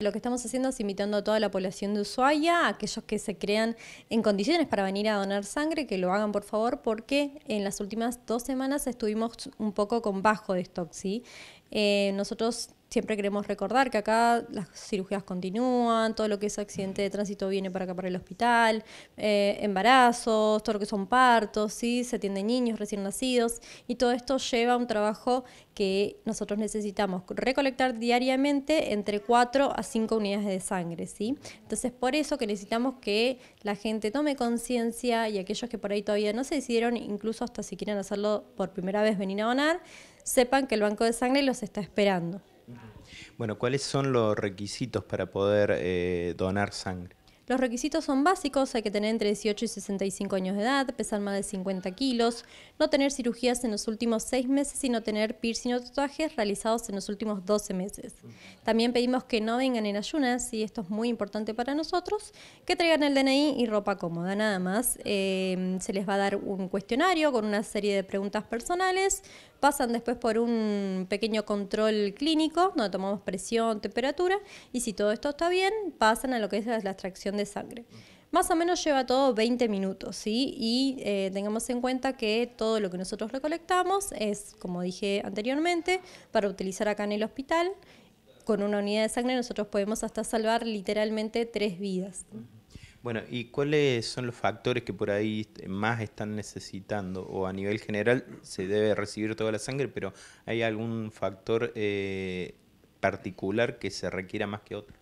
Lo que estamos haciendo es invitando a toda la población de Ushuaia, aquellos que se crean en condiciones para venir a donar sangre, que lo hagan por favor, porque en las últimas dos semanas estuvimos un poco con bajo de stock, ¿sí? Eh, nosotros siempre queremos recordar que acá las cirugías continúan, todo lo que es accidente de tránsito viene para acá, para el hospital, eh, embarazos, todo lo que son partos, ¿sí? se atienden niños recién nacidos y todo esto lleva a un trabajo que nosotros necesitamos recolectar diariamente entre 4 a 5 unidades de sangre. ¿sí? Entonces por eso que necesitamos que la gente tome conciencia y aquellos que por ahí todavía no se decidieron, incluso hasta si quieren hacerlo por primera vez venir a donar, sepan que el banco de sangre los está esperando. Bueno, ¿cuáles son los requisitos para poder eh, donar sangre? Los requisitos son básicos, hay que tener entre 18 y 65 años de edad, pesar más de 50 kilos, no tener cirugías en los últimos 6 meses y no tener piercing o tatuajes realizados en los últimos 12 meses. También pedimos que no vengan en ayunas, y esto es muy importante para nosotros, que traigan el DNI y ropa cómoda, nada más. Em, se les va a dar un cuestionario con una serie de preguntas personales, pasan después por un pequeño control clínico, donde tomamos presión, temperatura, y si todo esto está bien, pasan a lo que es la extracción de sangre. Más o menos lleva todo 20 minutos, ¿sí? Y eh, tengamos en cuenta que todo lo que nosotros recolectamos es, como dije anteriormente, para utilizar acá en el hospital. Con una unidad de sangre nosotros podemos hasta salvar literalmente tres vidas. Bueno, ¿y cuáles son los factores que por ahí más están necesitando? O a nivel general se debe recibir toda la sangre, pero ¿hay algún factor eh, particular que se requiera más que otro?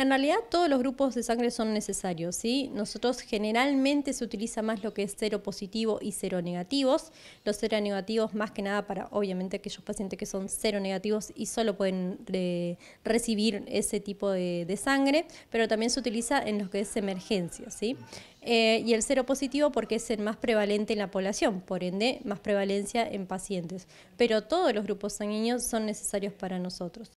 En realidad todos los grupos de sangre son necesarios, ¿sí? Nosotros generalmente se utiliza más lo que es cero positivo y cero negativos. Los cero negativos más que nada para obviamente aquellos pacientes que son cero negativos y solo pueden recibir ese tipo de, sangre, pero también se utiliza en lo que es emergencia, ¿sí? Eh, y el cero positivo porque es el más prevalente en la población, por ende más prevalencia en pacientes. Pero todos los grupos sanguíneos son necesarios para nosotros.